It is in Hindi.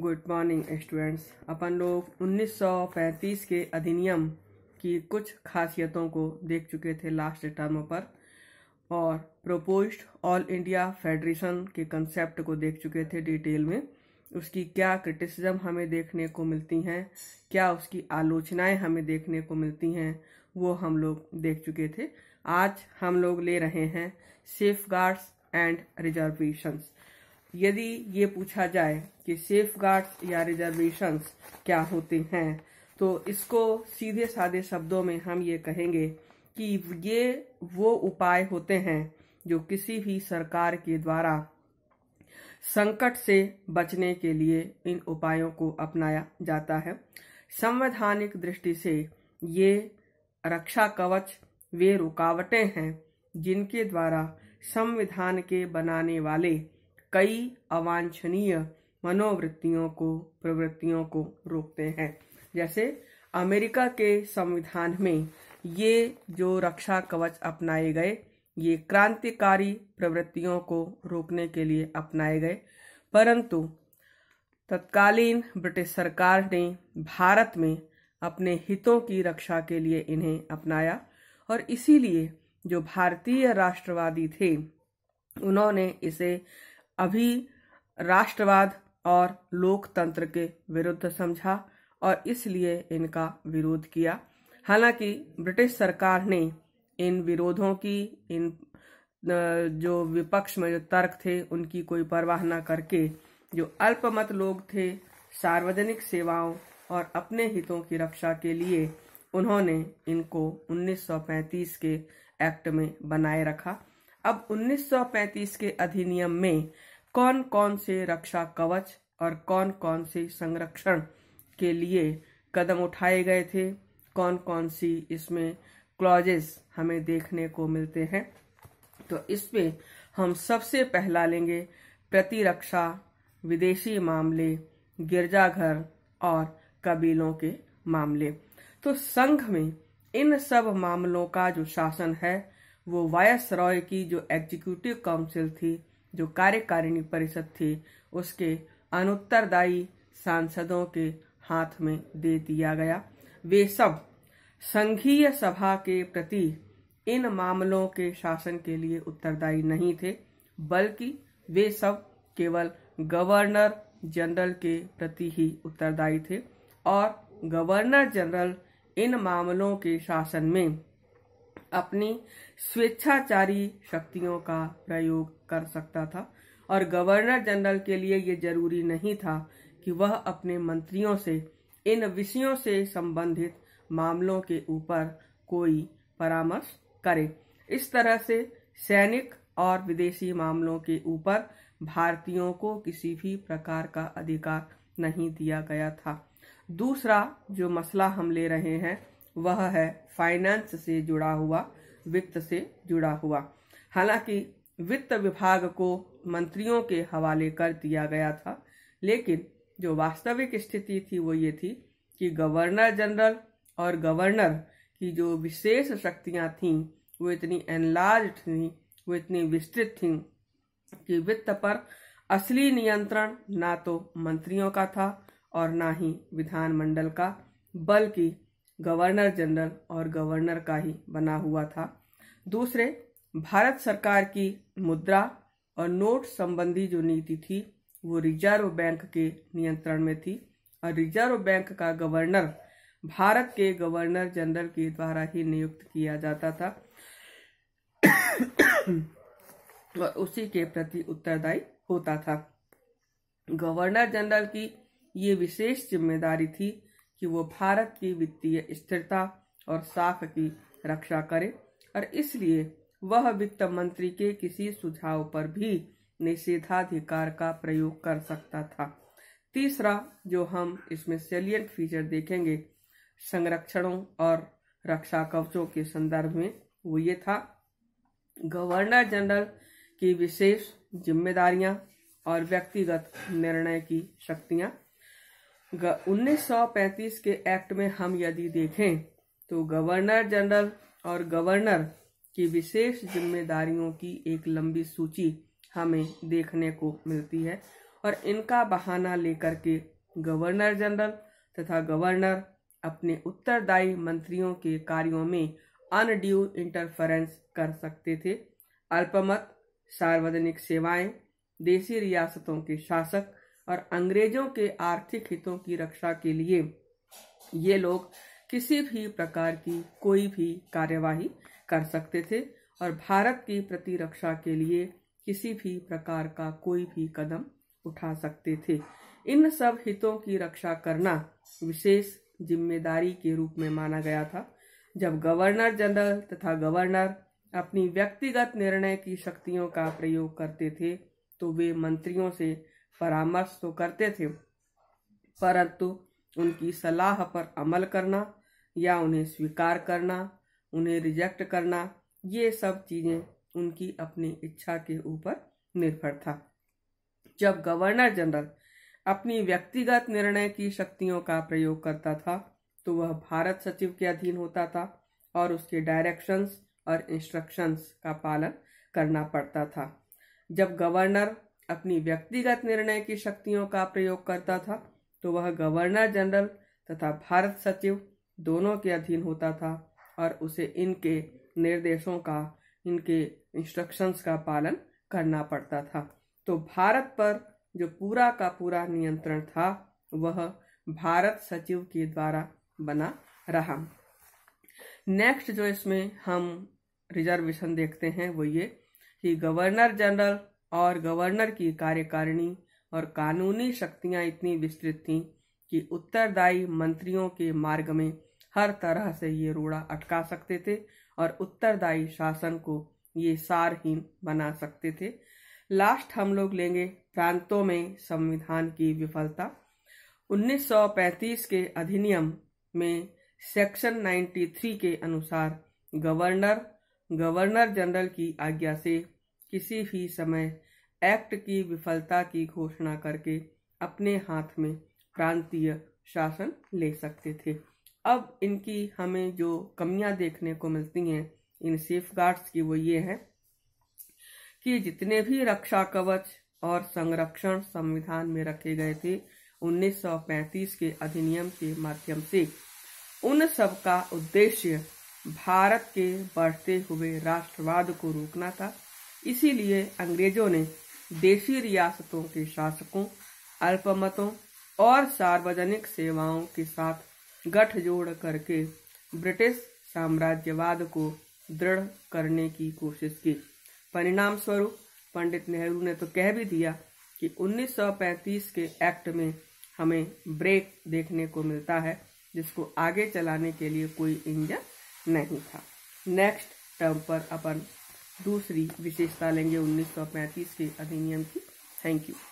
गुड मॉर्निंग स्टूडेंट्स अपन लोग 1935 के अधिनियम की कुछ खासियतों को देख चुके थे लास्ट टर्म पर और प्रोपोज्ड ऑल इंडिया फेडरेशन के कंसेप्ट को देख चुके थे डिटेल में उसकी क्या क्रिटिसिज्म हमें देखने को मिलती हैं क्या उसकी आलोचनाएं हमें देखने को मिलती हैं वो हम लोग देख चुके थे आज हम लोग ले रहे हैं सेफ एंड रिजर्वेशंस यदि ये पूछा जाए कि सेफ गार्ड्स या रिजर्वेशंस क्या होते हैं तो इसको सीधे साधे शब्दों में हम ये कहेंगे कि ये वो उपाय होते हैं जो किसी भी सरकार के द्वारा संकट से बचने के लिए इन उपायों को अपनाया जाता है संवैधानिक दृष्टि से ये रक्षा कवच वे रुकावटें हैं जिनके द्वारा संविधान के बनाने वाले कई अवांछनीय मनोवृत्तियों को प्रवृत्तियों को रोकते हैं जैसे अमेरिका के संविधान में ये जो रक्षा कवच अपनाए गए ये क्रांतिकारी प्रवृत्तियों को रोकने के लिए अपनाए गए परंतु तत्कालीन ब्रिटिश सरकार ने भारत में अपने हितों की रक्षा के लिए इन्हें अपनाया और इसीलिए जो भारतीय राष्ट्रवादी थे उन्होंने इसे अभी राष्ट्रवाद और लोकतंत्र के विरुद्ध समझा और इसलिए इनका विरोध किया हालांकि ब्रिटिश सरकार ने इन विरोधों की इन जो विपक्ष में जो तर्क थे उनकी कोई परवाह न करके जो अल्पमत लोग थे सार्वजनिक सेवाओं और अपने हितों की रक्षा के लिए उन्होंने इनको 1935 के एक्ट में बनाए रखा अब 1935 के अधिनियम में कौन कौन से रक्षा कवच और कौन कौन से संरक्षण के लिए कदम उठाए गए थे कौन कौन सी इसमें क्लॉजेस हमें देखने को मिलते हैं तो इसमें हम सबसे पहला लेंगे प्रतिरक्षा विदेशी मामले गिरजाघर और कबीलों के मामले तो संघ में इन सब मामलों का जो शासन है वो वायस रॉय की जो एग्जीक्यूटिव काउंसिल थी जो कार्यकारिणी परिषद थी उसके अनुत्तरदायी सांसदों के हाथ में दे दिया गया वे सब संघीय सभा के प्रति इन मामलों के शासन के लिए उत्तरदायी नहीं थे बल्कि वे सब केवल गवर्नर जनरल के प्रति ही उत्तरदायी थे और गवर्नर जनरल इन मामलों के शासन में अपनी स्वेच्छाचारी शक्तियों का प्रयोग कर सकता था और गवर्नर जनरल के लिए ये जरूरी नहीं था कि वह अपने मंत्रियों से इन विषयों से संबंधित मामलों के ऊपर कोई परामर्श करे इस तरह से सैनिक और विदेशी मामलों के ऊपर भारतीयों को किसी भी प्रकार का अधिकार नहीं दिया गया था दूसरा जो मसला हम ले रहे हैं वह है फाइनेंस से जुड़ा हुआ वित्त से जुड़ा हुआ हालांकि वित्त विभाग को मंत्रियों के हवाले कर दिया गया था लेकिन जो वास्तविक स्थिति थी वो ये थी कि गवर्नर जनरल और गवर्नर की जो विशेष शक्तियां थीं वो इतनी एनलार्ज थीं वो इतनी विस्तृत थीं कि वित्त पर असली नियंत्रण ना तो मंत्रियों का था और ना ही विधानमंडल का बल्कि गवर्नर जनरल और गवर्नर का ही बना हुआ था दूसरे भारत सरकार की मुद्रा और नोट संबंधी जो नीति थी वो रिजर्व बैंक के नियंत्रण में थी और रिजर्व बैंक का गवर्नर भारत के गवर्नर जनरल के द्वारा ही नियुक्त किया जाता था और उसी के प्रति उत्तरदायी होता था गवर्नर जनरल की ये विशेष जिम्मेदारी थी कि वो भारत की वित्तीय स्थिरता और साख की रक्षा करे और इसलिए वह वित्त मंत्री के किसी सुझाव पर भी निषेधाधिकार का प्रयोग कर सकता था तीसरा जो हम इसमें सेलियंट फीचर देखेंगे संरक्षणों और रक्षा कवचों के संदर्भ में वो ये था गवर्नर जनरल की विशेष जिम्मेदारियां और व्यक्तिगत निर्णय की शक्तियां 1935 के एक्ट में हम यदि देखें तो गवर्नर जनरल और गवर्नर की विशेष जिम्मेदारियों की एक लंबी सूची हमें देखने को मिलती है और इनका बहाना लेकर के गवर्नर जनरल तथा गवर्नर अपने उत्तरदायी मंत्रियों के कार्यों में अनड्यू इंटरफेरेंस कर सकते थे अल्पमत सार्वजनिक सेवाएं देसी रियासतों के शासक और अंग्रेजों के आर्थिक हितों की रक्षा के लिए ये लोग किसी भी प्रकार की कोई भी कार्यवाही कर सकते थे और भारत की प्रतिरक्षा के लिए किसी भी प्रकार का कोई भी कदम उठा सकते थे इन सब हितों की रक्षा करना विशेष जिम्मेदारी के रूप में माना गया था जब गवर्नर जनरल तथा गवर्नर अपनी व्यक्तिगत निर्णय की शक्तियों का प्रयोग करते थे तो वे मंत्रियों से परामर्श तो करते थे परंतु उनकी सलाह पर अमल करना या उन्हें स्वीकार करना उन्हें रिजेक्ट करना ये सब चीज़ें उनकी अपनी इच्छा के ऊपर निर्भर था जब गवर्नर जनरल अपनी व्यक्तिगत निर्णय की शक्तियों का प्रयोग करता था तो वह भारत सचिव के अधीन होता था और उसके डायरेक्शंस और इंस्ट्रक्शंस का पालन करना पड़ता था जब गवर्नर अपनी व्यक्तिगत निर्णय की शक्तियों का प्रयोग करता था तो वह गवर्नर जनरल तथा भारत सचिव दोनों के अधीन होता था और उसे इनके निर्देशों का इनके इंस्ट्रक्शंस का पालन करना पड़ता था तो भारत पर जो पूरा का पूरा नियंत्रण था वह भारत सचिव के द्वारा बना रहा नेक्स्ट जो इसमें हम रिजर्वेशन देखते हैं वो ये कि गवर्नर जनरल और गवर्नर की कार्यकारिणी और कानूनी शक्तियां इतनी विस्तृत थीं कि उत्तरदायी मंत्रियों के मार्ग में हर तरह से ये रोड़ा अटका सकते थे और उत्तरदायी शासन को ये सारहीन बना सकते थे लास्ट हम लोग लेंगे प्रांतों में संविधान की विफलता 1935 के अधिनियम में सेक्शन 93 के अनुसार गवर्नर गवर्नर जनरल की आज्ञा से किसी भी समय एक्ट की विफलता की घोषणा करके अपने हाथ में प्रांतीय शासन ले सकते थे अब इनकी हमें जो कमियां देखने को मिलती हैं इन सेफ की वो ये है कि जितने भी रक्षा कवच और संरक्षण संविधान में रखे गए थे 1935 के अधिनियम के माध्यम से उन सब का उद्देश्य भारत के बढ़ते हुए राष्ट्रवाद को रोकना था इसीलिए अंग्रेजों ने देशी रियासतों के शासकों अल्पमतों और सार्वजनिक सेवाओं के साथ गठजोड़ करके ब्रिटिश साम्राज्यवाद को दृढ़ करने की कोशिश की परिणाम स्वरूप पंडित नेहरू ने तो कह भी दिया कि 1935 के एक्ट में हमें ब्रेक देखने को मिलता है जिसको आगे चलाने के लिए कोई इंजन नहीं था नेक्स्ट टर्म पर अपन दूसरी विशेषता लेंगे उन्नीस के अधिनियम की थैंक यू